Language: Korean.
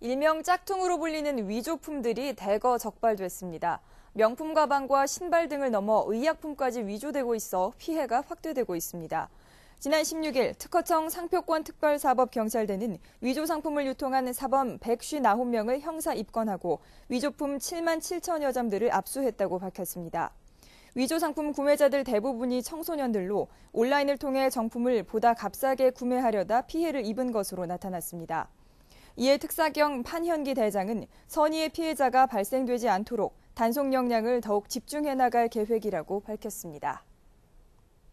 일명 짝퉁으로 불리는 위조품들이 대거 적발됐습니다. 명품 가방과 신발 등을 넘어 의약품까지 위조되고 있어 피해가 확대되고 있습니다. 지난 16일 특허청 상표권 특별사법경찰대는 위조 상품을 유통한 사범 159명을 형사 입건하고 위조품 7만 7천여 점들을 압수했다고 밝혔습니다. 위조 상품 구매자들 대부분이 청소년들로 온라인을 통해 정품을 보다 값싸게 구매하려다 피해를 입은 것으로 나타났습니다. 이에 특사경 판현기 대장은 선의의 피해자가 발생되지 않도록 단속 역량을 더욱 집중해 나갈 계획이라고 밝혔습니다.